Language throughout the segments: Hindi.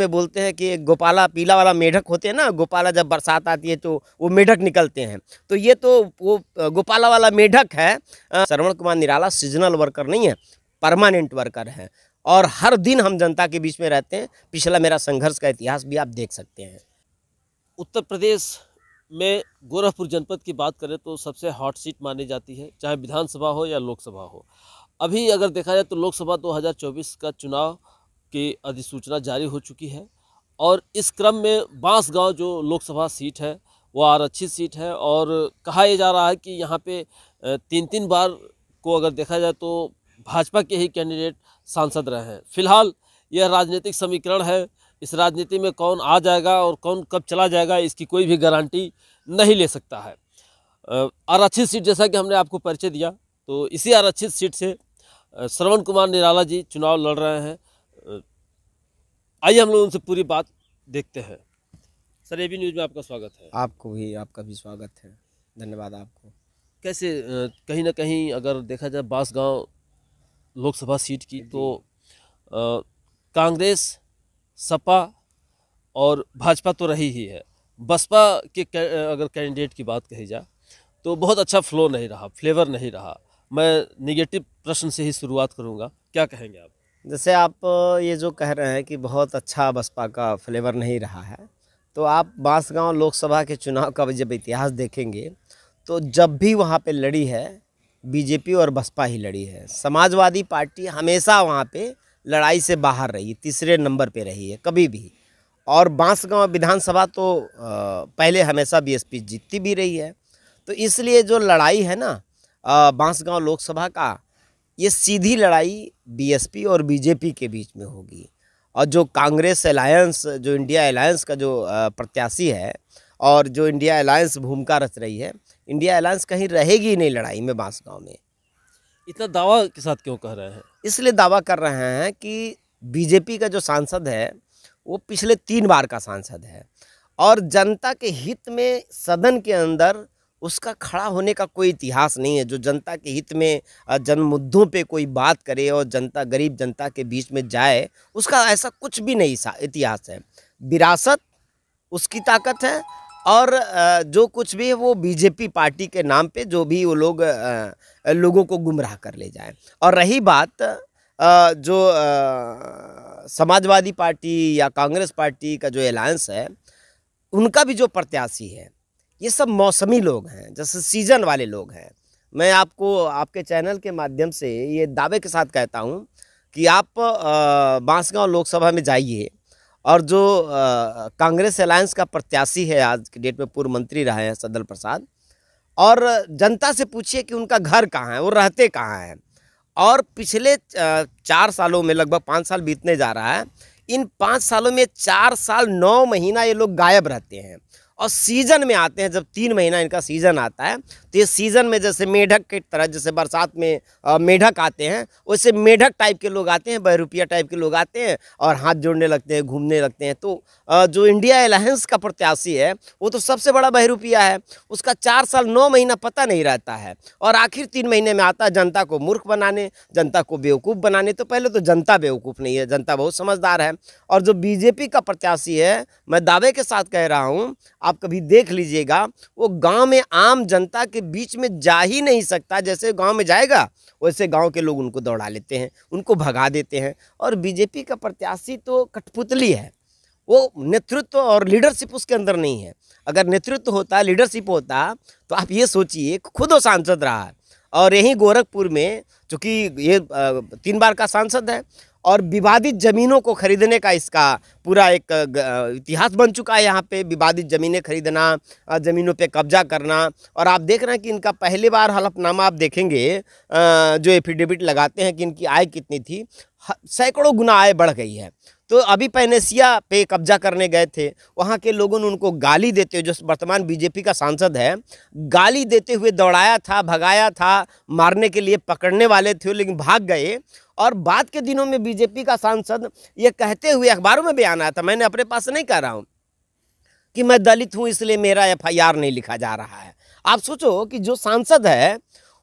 में बोलते हैं कि गोपाला पीला वाला मेढक होते हैं ना गोपाला जब बरसात आती है तो वो मेढक निकलते हैं तो ये तो वो गोपाला वाला मेढक है श्रवण कुमार निराला सीजनल वर्कर नहीं है परमानेंट वर्कर है और हर दिन हम जनता के बीच में रहते हैं पिछला मेरा संघर्ष का इतिहास भी आप देख सकते हैं उत्तर प्रदेश में गोरखपुर जनपद की बात करें तो सबसे हॉट सीट मानी जाती है चाहे विधानसभा हो या लोकसभा हो अभी अगर देखा जाए तो लोकसभा 2024 का चुनाव की अधिसूचना जारी हो चुकी है और इस क्रम में बांसगांव जो लोकसभा सीट है वह आरक्षित सीट है और कहा यह जा रहा है कि यहाँ पे तीन तीन बार को अगर देखा जाए तो भाजपा के ही कैंडिडेट सांसद रहे हैं फिलहाल यह राजनीतिक समीकरण है इस राजनीति में कौन आ जाएगा और कौन कब चला जाएगा इसकी कोई भी गारंटी नहीं ले सकता है आरक्षित सीट जैसा कि हमने आपको परिचय दिया तो इसी आरक्षित सीट से श्रवण कुमार निराला जी चुनाव लड़ रहे हैं आइए हम लोग उनसे पूरी बात देखते हैं सर ए बी न्यूज़ में आपका स्वागत है आपको भी आपका भी स्वागत है धन्यवाद आपको कैसे कहीं ना कहीं अगर देखा जाए बास लोकसभा सीट की तो कांग्रेस सपा और भाजपा तो रही ही है बसपा के अगर कैंडिडेट की बात कही जाए तो बहुत अच्छा फ्लो नहीं रहा फ्लेवर नहीं रहा मैं निगेटिव प्रश्न से ही शुरुआत करूँगा क्या कहेंगे आप जैसे आप ये जो कह रहे हैं कि बहुत अच्छा बसपा का फ्लेवर नहीं रहा है तो आप बांसगांव लोकसभा के चुनाव का जब इतिहास देखेंगे तो जब भी वहाँ पे लड़ी है बीजेपी और बसपा ही लड़ी है समाजवादी पार्टी हमेशा वहाँ पे लड़ाई से बाहर रही तीसरे नंबर पे रही है कभी भी और बांसगांव विधानसभा तो पहले हमेशा बीएसपी जीतती भी रही है तो इसलिए जो लड़ाई है ना बांसगांव लोकसभा का ये सीधी लड़ाई बीएसपी और बीजेपी के बीच में होगी और जो कांग्रेस अलायंस जो इंडिया अलायंस का जो प्रत्याशी है और जो इंडिया अलायंस भूमिका रच रही है इंडिया अलायंस कहीं रहेगी नहीं लड़ाई में बांसगांव में इतना दावा के साथ क्यों कह रहे हैं इसलिए दावा कर रहे हैं कि बीजेपी का जो सांसद है वो पिछले तीन बार का सांसद है और जनता के हित में सदन के अंदर उसका खड़ा होने का कोई इतिहास नहीं है जो जनता के हित में जन मुद्दों पे कोई बात करे और जनता गरीब जनता के बीच में जाए उसका ऐसा कुछ भी नहीं इतिहास है विरासत उसकी ताकत है और जो कुछ भी है वो बीजेपी पार्टी के नाम पे जो भी वो लोग लोगों को गुमराह कर ले जाए और रही बात जो समाजवादी पार्टी या कांग्रेस पार्टी का जो अलायंस है उनका भी जो प्रत्याशी है ये सब मौसमी लोग हैं जैसे सीज़न वाले लोग हैं मैं आपको आपके चैनल के माध्यम से ये दावे के साथ कहता हूँ कि आप बांसगांव लोकसभा में जाइए और जो कांग्रेस अलायंस का प्रत्याशी है आज के डेट में पूर्व मंत्री रहे हैं सदल प्रसाद और जनता से पूछिए कि उनका घर कहाँ है वो रहते कहाँ हैं और पिछले चार सालों में लगभग पाँच साल बीतने जा रहा है इन पाँच सालों में चार साल नौ महीना ये लोग गायब रहते हैं और सीज़न में आते हैं जब तीन महीना इनका सीज़न आता है तो ये सीज़न में जैसे मेढक की तरह जैसे बरसात में मेढक आते हैं वैसे मेढक टाइप के लोग आते हैं बहरूपिया टाइप के लोग आते हैं और हाथ जोड़ने लगते हैं घूमने लगते हैं तो जो इंडिया एलायंस का प्रत्याशी है वो तो सबसे बड़ा बहरूपिया है उसका चार साल नौ महीना पता नहीं रहता है और आखिर तीन महीने में आता है जनता को मूर्ख बनाने जनता को बेवकूफ़ बनाने तो पहले तो जनता बेवकूफ़ नहीं है जनता बहुत समझदार है और जो बीजेपी का प्रत्याशी है मैं दावे के साथ कह रहा हूँ आप कभी देख लीजिएगा वो गांव में आम जनता के बीच में जा ही नहीं सकता जैसे गांव में जाएगा वैसे गांव के लोग उनको दौड़ा लेते हैं उनको भगा देते हैं और बीजेपी का प्रत्याशी तो कठपुतली है वो नेतृत्व और लीडरशिप उसके अंदर नहीं है अगर नेतृत्व होता लीडरशिप होता तो आप ये सोचिए खुद वो सांसद रहा और यहीं गोरखपुर में चूँकि ये तीन बार का सांसद है और विवादित ज़मीनों को खरीदने का इसका पूरा एक इतिहास बन चुका है यहाँ पे विवादित ज़मीनें खरीदना ज़मीनों पे कब्जा करना और आप देख रहे हैं कि इनका पहली बार हलफनामा आप देखेंगे जो एफिडेविट लगाते हैं कि इनकी आय कितनी थी सैकड़ों गुना आय बढ़ गई है तो अभी पैनेसिया पे कब्जा करने गए थे वहाँ के लोगों ने उनको गाली देते हुए जो वर्तमान बीजेपी का सांसद है गाली देते हुए दौड़ाया था भगाया था मारने के लिए पकड़ने वाले थे लेकिन भाग गए और बाद के दिनों में बीजेपी का सांसद ये कहते हुए अखबारों में बयान आया था मैंने अपने पास नहीं कह रहा हूँ कि मैं दलित हूँ इसलिए मेरा एफ नहीं लिखा जा रहा है आप सोचो कि जो सांसद है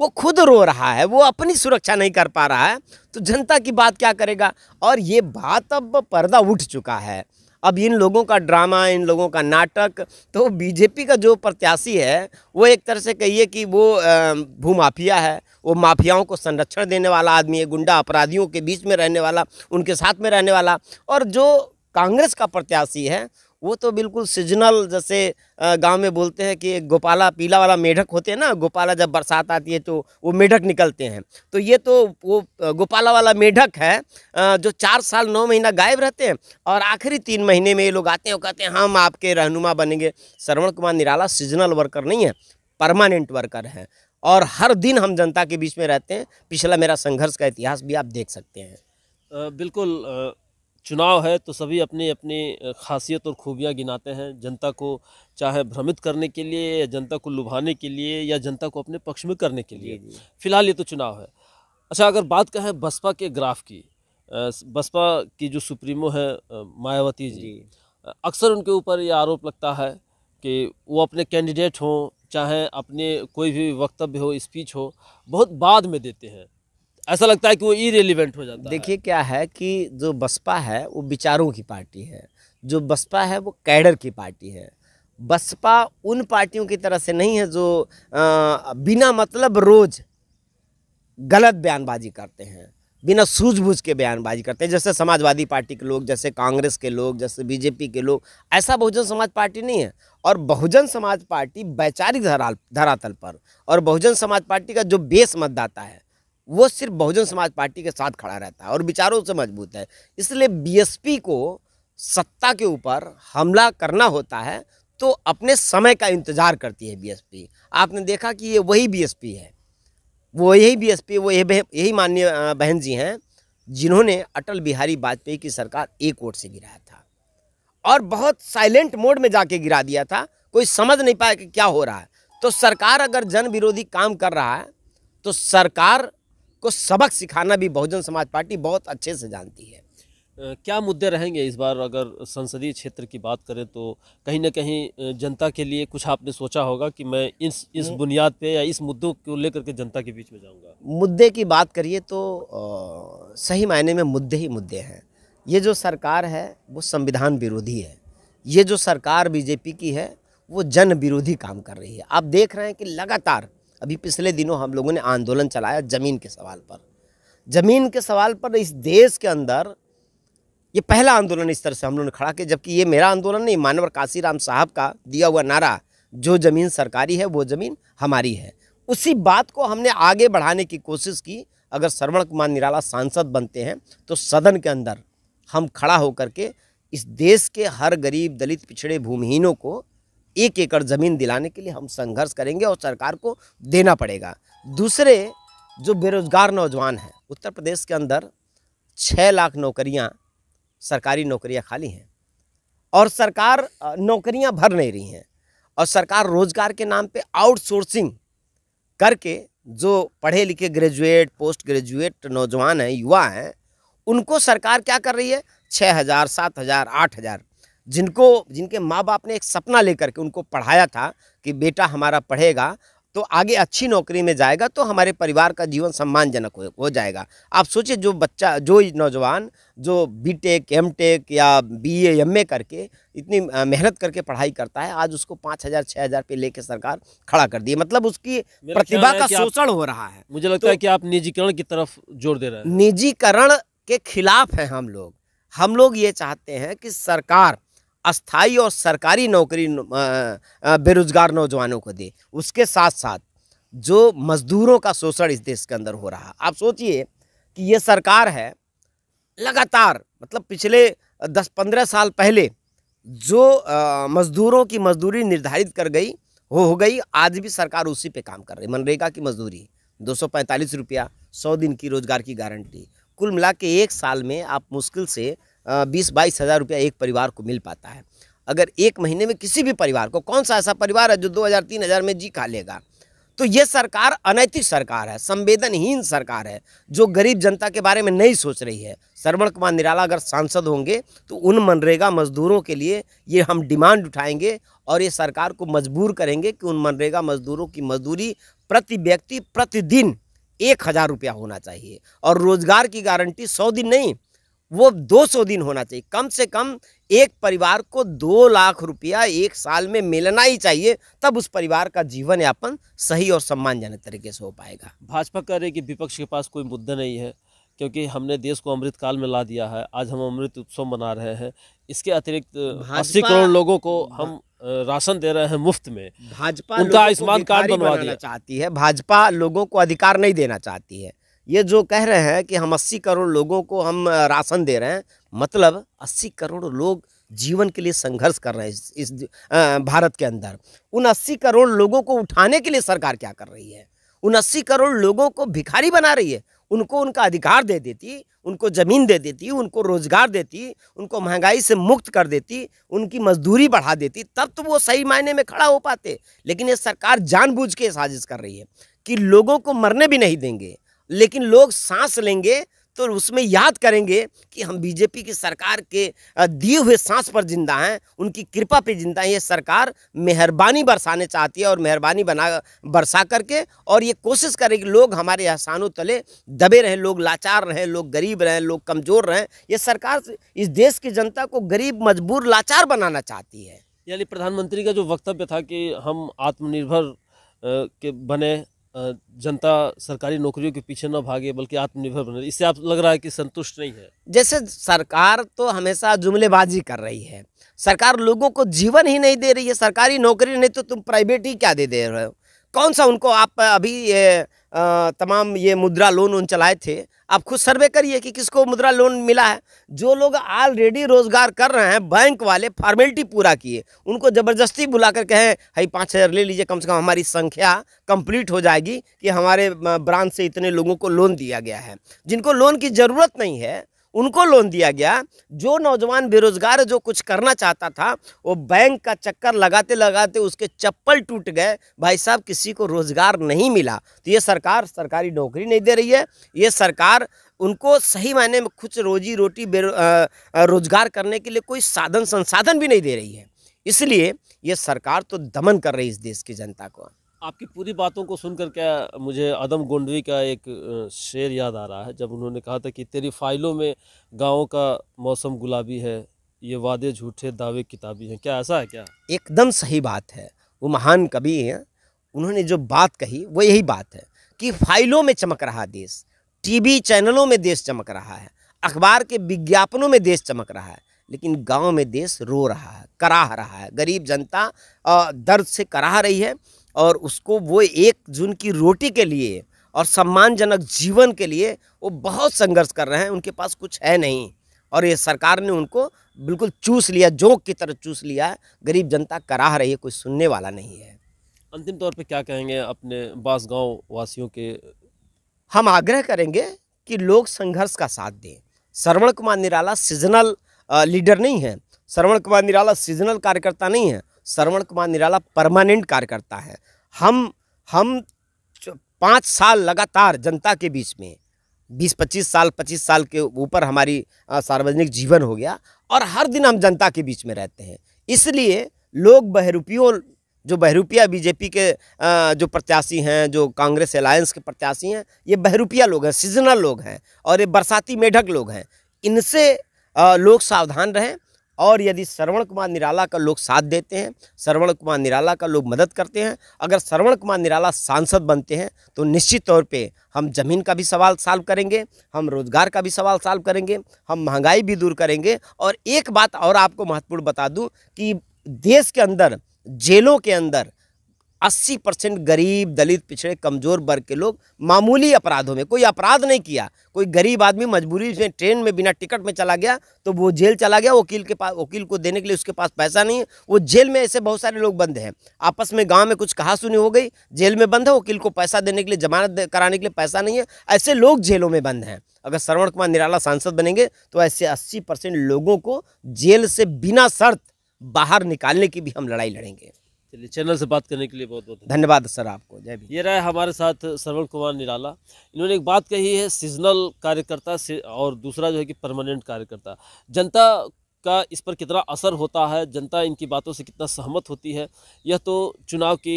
वो खुद रो रहा है वो अपनी सुरक्षा नहीं कर पा रहा है तो जनता की बात क्या करेगा और ये बात अब पर्दा उठ चुका है अब इन लोगों का ड्रामा इन लोगों का नाटक तो बीजेपी का जो प्रत्याशी है वो एक तरह से कहिए कि वो भूमाफिया है वो माफियाओं को संरक्षण देने वाला आदमी है गुंडा अपराधियों के बीच में रहने वाला उनके साथ में रहने वाला और जो कांग्रेस का प्रत्याशी है वो तो बिल्कुल सीजनल जैसे गांव में बोलते हैं कि गोपाला पीला वाला मेढक होते हैं ना गोपाला जब बरसात आती है तो वो मेढक निकलते हैं तो ये तो वो गोपाला वाला मेढक है जो चार साल नौ महीना गायब रहते हैं और आखिरी तीन महीने में ये लोग आते हैं और कहते हैं हम आपके रहनुमा बनेंगे श्रवण कुमार निराला सीजनल वर्कर नहीं है परमानेंट वर्कर हैं और हर दिन हम जनता के बीच में रहते हैं पिछला मेरा संघर्ष का इतिहास भी आप देख सकते हैं बिल्कुल चुनाव है तो सभी अपनी अपनी खासियत और खूबियां गिनाते हैं जनता को चाहे भ्रमित करने के लिए या जनता को लुभाने के लिए या जनता को अपने पक्ष में करने के लिए फिलहाल ये तो चुनाव है अच्छा अगर बात कहें बसपा के ग्राफ की बसपा की जो सुप्रीमो है मायावती जी, जी। अक्सर उनके ऊपर ये आरोप लगता है कि वो अपने कैंडिडेट हों चाहे अपने कोई भी वक्तव्य हो स्पीच हो बहुत बाद में देते हैं ऐसा लगता है कि वो इरेलीवेंट हो जाता है देखिए क्या है कि जो बसपा है वो विचारों की पार्टी है जो बसपा है वो कैडर की पार्टी है बसपा उन पार्टियों की तरह से नहीं है जो आ, बिना मतलब रोज़ गलत बयानबाजी करते हैं बिना सूझबूझ के बयानबाजी करते हैं जैसे समाजवादी पार्टी के लोग जैसे कांग्रेस के लोग जैसे बीजेपी के लोग ऐसा बहुजन समाज पार्टी नहीं है और बहुजन समाज पार्टी वैचारिक धरा धरातल पर और बहुजन समाज पार्टी का जो बेस मतदाता है वो सिर्फ बहुजन समाज पार्टी के साथ खड़ा रहता है और विचारों से मजबूत है इसलिए बीएसपी को सत्ता के ऊपर हमला करना होता है तो अपने समय का इंतज़ार करती है बीएसपी आपने देखा कि ये वही बीएसपी है वो यही बीएसपी वो यही माननीय बहन जी हैं जिन्होंने अटल बिहारी वाजपेयी की सरकार एक वोट से गिराया था और बहुत साइलेंट मोड में जाके गिरा दिया था कोई समझ नहीं पाया कि क्या हो रहा है तो सरकार अगर जन विरोधी काम कर रहा है तो सरकार को सबक सिखाना भी बहुजन समाज पार्टी बहुत अच्छे से जानती है क्या मुद्दे रहेंगे इस बार अगर संसदीय क्षेत्र की बात करें तो कहीं ना कहीं जनता के लिए कुछ आपने सोचा होगा कि मैं इस इस हम्म। बुनियाद पे या इस मुद्दों को लेकर के जनता के बीच में जाऊंगा मुद्दे की बात करिए तो आ, सही मायने में मुद्दे ही मुद्दे हैं ये जो सरकार है वो संविधान विरोधी है ये जो सरकार बीजेपी की है वो जन विरोधी काम कर रही है आप देख रहे हैं कि लगातार अभी पिछले दिनों हम लोगों ने आंदोलन चलाया ज़मीन के सवाल पर ज़मीन के सवाल पर इस देश के अंदर ये पहला आंदोलन इस तरह से हम लोगों ने खड़ा किया जबकि ये मेरा आंदोलन नहीं मानवर काशीराम साहब का दिया हुआ नारा जो ज़मीन सरकारी है वो ज़मीन हमारी है उसी बात को हमने आगे बढ़ाने की कोशिश की अगर श्रवण कुमार निराला सांसद बनते हैं तो सदन के अंदर हम खड़ा होकर के इस देश के हर गरीब दलित पिछड़े भूमिहीनों को एक एकड़ ज़मीन दिलाने के लिए हम संघर्ष करेंगे और सरकार को देना पड़ेगा दूसरे जो बेरोज़गार नौजवान हैं उत्तर प्रदेश के अंदर छः लाख नौकरियां सरकारी नौकरियां खाली हैं और सरकार नौकरियां भर नहीं रही हैं और सरकार रोज़गार के नाम पे आउटसोर्सिंग करके जो पढ़े लिखे ग्रेजुएट पोस्ट ग्रेजुएट नौजवान हैं युवा हैं उनको सरकार क्या कर रही है छः हज़ार सात हज़ार आठ हज़ार जिनको जिनके माँ बाप ने एक सपना लेकर के उनको पढ़ाया था कि बेटा हमारा पढ़ेगा तो आगे अच्छी नौकरी में जाएगा तो हमारे परिवार का जीवन सम्मानजनक हो, जाएगा आप सोचिए जो बच्चा जो नौजवान जो बी टेक एम टेक या बी ए एम ए करके इतनी मेहनत करके पढ़ाई करता है आज उसको पाँच हज़ार छः हज़ार पे लेके सरकार खड़ा कर दी मतलब उसकी प्रतिभा का शोषण हो रहा है मुझे लगता तो, है कि आप निजीकरण की तरफ जोर दे रहे हैं निजीकरण के खिलाफ हैं हम लोग हम लोग ये चाहते हैं कि सरकार अस्थाई और सरकारी नौकरी बेरोजगार नौजवानों को दे उसके साथ साथ जो मजदूरों का शोषण इस देश के अंदर हो रहा आप सोचिए कि ये सरकार है लगातार मतलब पिछले दस पंद्रह साल पहले जो मजदूरों की मजदूरी निर्धारित कर गई हो हो गई आज भी सरकार उसी पे काम कर रही मनरेगा की मजदूरी दो सौ पैंतालीस रुपया सौ दिन की रोज़गार की गारंटी कुल मिला के एक साल में आप मुश्किल से बीस बाईस हज़ार रुपया एक परिवार को मिल पाता है अगर एक महीने में किसी भी परिवार को कौन सा ऐसा परिवार है जो दो हज़ार तीन हज़ार में जी खा लेगा तो ये सरकार अनैतिक सरकार है संवेदनहीन सरकार है जो गरीब जनता के बारे में नहीं सोच रही है श्रवण कुमार निराला अगर सांसद होंगे तो उन मनरेगा मजदूरों के लिए ये हम डिमांड उठाएंगे और ये सरकार को मजबूर करेंगे कि उन मनरेगा मजदूरों की मजदूरी प्रति व्यक्ति प्रतिदिन एक हज़ार रुपया होना चाहिए और रोज़गार की गारंटी सौ दिन नहीं वो दो सौ दिन होना चाहिए कम से कम एक परिवार को दो लाख रुपया एक साल में मिलना ही चाहिए तब उस परिवार का जीवन यापन सही और सम्मानजनक तरीके से हो पाएगा भाजपा कह रही है कि विपक्ष के पास कोई मुद्दा नहीं है क्योंकि हमने देश को अमृत काल में ला दिया है आज हम अमृत उत्सव मना रहे हैं इसके अतिरिक्त अस्सी करोड़ लोगों को हम राशन दे रहे हैं मुफ्त में भाजपा उनका आयुष्मान कार्ड बनवा देना चाहती है भाजपा लोगों को अधिकार नहीं देना चाहती है ये जो कह रहे हैं कि हम अस्सी करोड़ लोगों को हम राशन दे रहे हैं मतलब अस्सी करोड़ लोग जीवन के लिए संघर्ष कर रहे हैं इस, इस भारत के अंदर उन अस्सी करोड़ लोगों को उठाने के लिए सरकार क्या कर रही है उन अस्सी करोड़ लोगों को भिखारी बना रही है उनको उनका अधिकार दे देती उनको ज़मीन दे देती उनको रोज़गार देती उनको महंगाई से मुक्त कर देती उनकी मजदूरी बढ़ा देती तब तो वो सही मायने में खड़ा हो पाते लेकिन ये सरकार जानबूझ के साजिश कर रही है कि लोगों को मरने भी नहीं देंगे लेकिन लोग सांस लेंगे तो उसमें याद करेंगे कि हम बीजेपी की सरकार के दिए हुए सांस पर जिंदा हैं उनकी कृपा पे जिंदा हैं ये सरकार मेहरबानी बरसाने चाहती है और मेहरबानी बना बरसा करके और ये कोशिश करें कि लोग हमारे एहसानों तले दबे रहें लोग लाचार रहें लोग गरीब रहें लोग कमज़ोर रहें ये सरकार इस देश की जनता को गरीब मजबूर लाचार बनाना चाहती है यानी प्रधानमंत्री का जो वक्तव्य था कि हम आत्मनिर्भर के बने जनता सरकारी नौकरियों के पीछे न भागे बल्कि आत्मनिर्भर बने इससे आप लग रहा है कि संतुष्ट नहीं है जैसे सरकार तो हमेशा जुमलेबाजी कर रही है सरकार लोगों को जीवन ही नहीं दे रही है सरकारी नौकरी नहीं तो तुम प्राइवेट ही क्या दे दे रहे हो कौन सा उनको आप अभी तमाम ये मुद्रा लोन उन चलाए थे आप खुद सर्वे करिए कि किसको मुद्रा लोन मिला है जो लोग ऑलरेडी रोजगार कर रहे हैं बैंक वाले फॉर्मेलिटी पूरा किए उनको ज़बरदस्ती बुला कर कहें भाई पाँच हज़ार ले लीजिए कम से कम हमारी संख्या कंप्लीट हो जाएगी कि हमारे ब्रांच से इतने लोगों को लोन दिया गया है जिनको लोन की ज़रूरत नहीं है उनको लोन दिया गया जो नौजवान बेरोजगार जो कुछ करना चाहता था वो बैंक का चक्कर लगाते लगाते उसके चप्पल टूट गए भाई साहब किसी को रोज़गार नहीं मिला तो ये सरकार सरकारी नौकरी नहीं दे रही है ये सरकार उनको सही मायने में कुछ रोजी रोटी रोजगार करने के लिए कोई साधन संसाधन भी नहीं दे रही है इसलिए ये सरकार तो दमन कर रही है इस देश की जनता को आपकी पूरी बातों को सुनकर क्या मुझे आदम गोंडवी का एक शेर याद आ रहा है जब उन्होंने कहा था कि तेरी फाइलों में गाँव का मौसम गुलाबी है ये वादे झूठे दावे किताबी हैं क्या ऐसा है क्या एकदम सही बात है वो महान कवि हैं उन्होंने जो बात कही वो यही बात है कि फाइलों में चमक रहा देश टीवी चैनलों में देश चमक रहा है अखबार के विज्ञापनों में देश चमक रहा है लेकिन गांव में देश रो रहा है कराह रहा है गरीब जनता दर्द से कराह रही है और उसको वो एक जून की रोटी के लिए और सम्मानजनक जीवन के लिए वो बहुत संघर्ष कर रहे हैं उनके पास कुछ है नहीं और ये सरकार ने उनको बिल्कुल चूस लिया जोंक की तरह चूस लिया है गरीब जनता कराह रही है कोई सुनने वाला नहीं है अंतिम तौर पे क्या कहेंगे अपने बास गांव वासियों के हम आग्रह करेंगे कि लोग संघर्ष का साथ दें श्रवण कुमार निराला सीजनल लीडर नहीं है श्रवण कुमार निराला सीजनल कार्यकर्ता नहीं है श्रवण कुमार निराला परमानेंट कार्यकर्ता है हम हम पाँच साल लगातार जनता के बीच में बीस पच्चीस साल पच्चीस साल के ऊपर हमारी सार्वजनिक जीवन हो गया और हर दिन हम जनता के बीच में रहते हैं इसलिए लोग बहरूपियों जो बहरूपिया बीजेपी के जो प्रत्याशी हैं जो कांग्रेस अलायंस के प्रत्याशी हैं ये बहरूपिया लोग हैं सीजनल लोग हैं और ये बरसाती मेढक लोग हैं इनसे लोग सावधान रहें और यदि श्रवण कुमार निराला का लोग साथ देते हैं श्रवण कुमार निराला का लोग मदद करते हैं अगर श्रवण कुमार निराला सांसद बनते हैं तो निश्चित तौर पे हम ज़मीन का भी सवाल सॉल्व करेंगे हम रोज़गार का भी सवाल सॉल्व करेंगे हम महंगाई भी दूर करेंगे और एक बात और आपको महत्वपूर्ण बता दूँ कि देश के अंदर जेलों के अंदर अस्सी परसेंट गरीब दलित पिछड़े कमज़ोर वर्ग के लोग मामूली अपराधों में कोई अपराध नहीं किया कोई गरीब आदमी मजबूरी में ट्रेन में बिना टिकट में चला गया तो वो जेल चला गया वकील के पास वकील को देने के लिए उसके पास पैसा नहीं है वो जेल में ऐसे बहुत सारे लोग बंद हैं आपस में गाँव में कुछ कहा सुनी हो गई जेल में बंद है वकील को पैसा देने के लिए जमानत कराने के लिए पैसा नहीं है ऐसे लोग जेलों में बंद हैं अगर श्रवण कुमार निराला सांसद बनेंगे तो ऐसे अस्सी परसेंट लोगों को जेल से बिना शर्त बाहर निकालने की भी हम लड़ाई लड़ेंगे चलिए चैनल से बात करने के लिए बहुत बहुत धन्यवाद सर आपको जय भी ये रहा हमारे साथ श्रवण कुमार निराला इन्होंने एक बात कही है सीजनल कार्यकर्ता और दूसरा जो है कि परमानेंट कार्यकर्ता जनता का इस पर कितना असर होता है जनता इनकी बातों से कितना सहमत होती है यह तो चुनाव की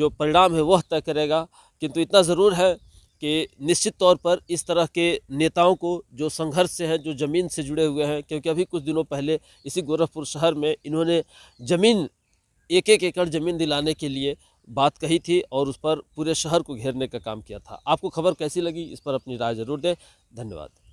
जो परिणाम है वह तय करेगा किंतु इतना ज़रूर है कि निश्चित तौर पर इस तरह के नेताओं को जो संघर्ष से हैं जो ज़मीन से जुड़े हुए हैं क्योंकि अभी कुछ दिनों पहले इसी गोरखपुर शहर में इन्होंने ज़मीन एक एक एकड़ ज़मीन दिलाने के लिए बात कही थी और उस पर पूरे शहर को घेरने का काम किया था आपको खबर कैसी लगी इस पर अपनी राय ज़रूर दें धन्यवाद